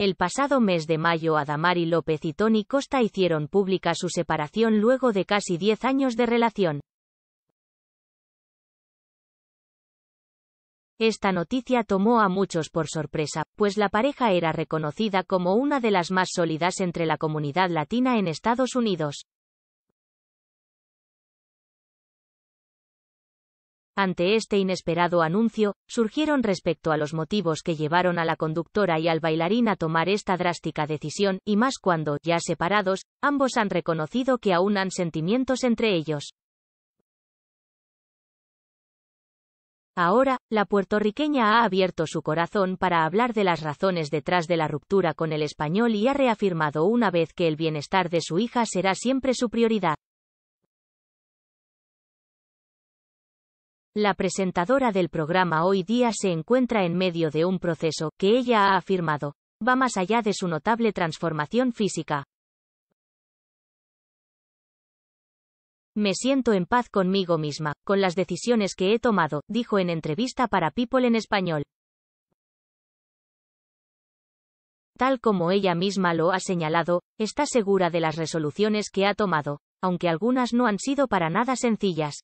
El pasado mes de mayo Adamari López y Tony Costa hicieron pública su separación luego de casi 10 años de relación. Esta noticia tomó a muchos por sorpresa, pues la pareja era reconocida como una de las más sólidas entre la comunidad latina en Estados Unidos. Ante este inesperado anuncio, surgieron respecto a los motivos que llevaron a la conductora y al bailarín a tomar esta drástica decisión, y más cuando, ya separados, ambos han reconocido que aún han sentimientos entre ellos. Ahora, la puertorriqueña ha abierto su corazón para hablar de las razones detrás de la ruptura con el español y ha reafirmado una vez que el bienestar de su hija será siempre su prioridad. La presentadora del programa hoy día se encuentra en medio de un proceso que ella ha afirmado, va más allá de su notable transformación física. Me siento en paz conmigo misma, con las decisiones que he tomado, dijo en entrevista para People en español. Tal como ella misma lo ha señalado, está segura de las resoluciones que ha tomado, aunque algunas no han sido para nada sencillas.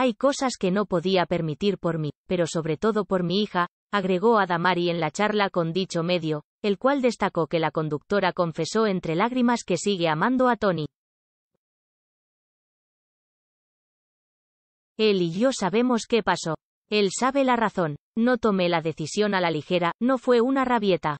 Hay cosas que no podía permitir por mí, pero sobre todo por mi hija, agregó Adamari en la charla con dicho medio, el cual destacó que la conductora confesó entre lágrimas que sigue amando a Tony. Él y yo sabemos qué pasó. Él sabe la razón. No tomé la decisión a la ligera, no fue una rabieta.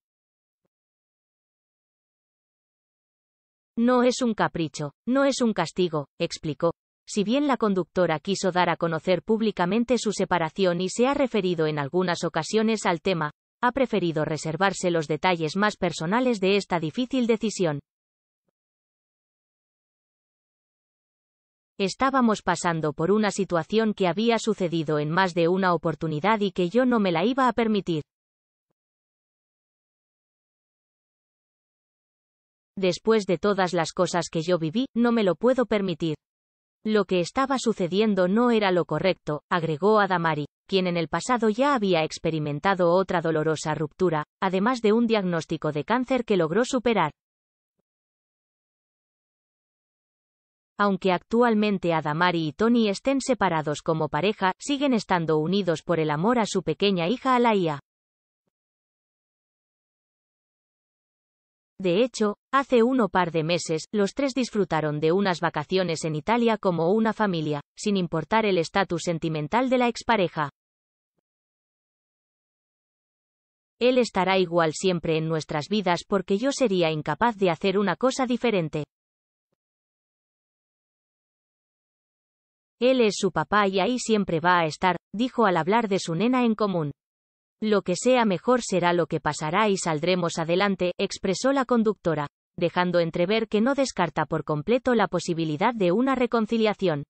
No es un capricho, no es un castigo, explicó, si bien la conductora quiso dar a conocer públicamente su separación y se ha referido en algunas ocasiones al tema, ha preferido reservarse los detalles más personales de esta difícil decisión. Estábamos pasando por una situación que había sucedido en más de una oportunidad y que yo no me la iba a permitir. Después de todas las cosas que yo viví, no me lo puedo permitir. Lo que estaba sucediendo no era lo correcto, agregó Adamari, quien en el pasado ya había experimentado otra dolorosa ruptura, además de un diagnóstico de cáncer que logró superar. Aunque actualmente Adamari y Tony estén separados como pareja, siguen estando unidos por el amor a su pequeña hija Alaia. De hecho, hace uno par de meses, los tres disfrutaron de unas vacaciones en Italia como una familia, sin importar el estatus sentimental de la expareja. Él estará igual siempre en nuestras vidas porque yo sería incapaz de hacer una cosa diferente. Él es su papá y ahí siempre va a estar, dijo al hablar de su nena en común. Lo que sea mejor será lo que pasará y saldremos adelante, expresó la conductora, dejando entrever que no descarta por completo la posibilidad de una reconciliación.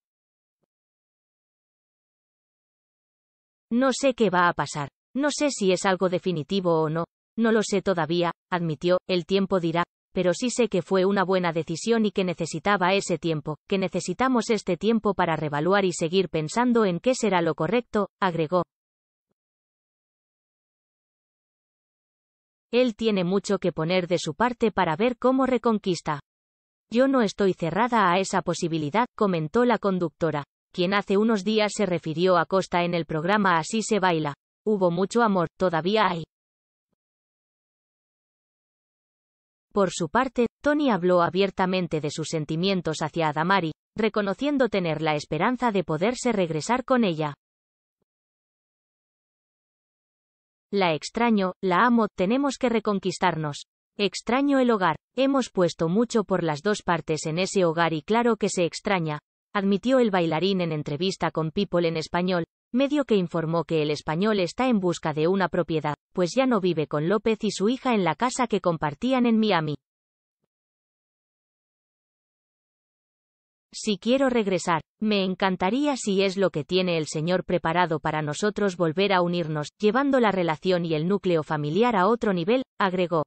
No sé qué va a pasar. No sé si es algo definitivo o no. No lo sé todavía, admitió, el tiempo dirá, pero sí sé que fue una buena decisión y que necesitaba ese tiempo, que necesitamos este tiempo para revaluar y seguir pensando en qué será lo correcto, agregó. Él tiene mucho que poner de su parte para ver cómo reconquista. Yo no estoy cerrada a esa posibilidad, comentó la conductora, quien hace unos días se refirió a Costa en el programa Así se baila. Hubo mucho amor, todavía hay. Por su parte, Tony habló abiertamente de sus sentimientos hacia Adamari, reconociendo tener la esperanza de poderse regresar con ella. La extraño, la amo, tenemos que reconquistarnos. Extraño el hogar. Hemos puesto mucho por las dos partes en ese hogar y claro que se extraña, admitió el bailarín en entrevista con People en español, medio que informó que el español está en busca de una propiedad, pues ya no vive con López y su hija en la casa que compartían en Miami. si quiero regresar, me encantaría si es lo que tiene el Señor preparado para nosotros volver a unirnos, llevando la relación y el núcleo familiar a otro nivel, agregó.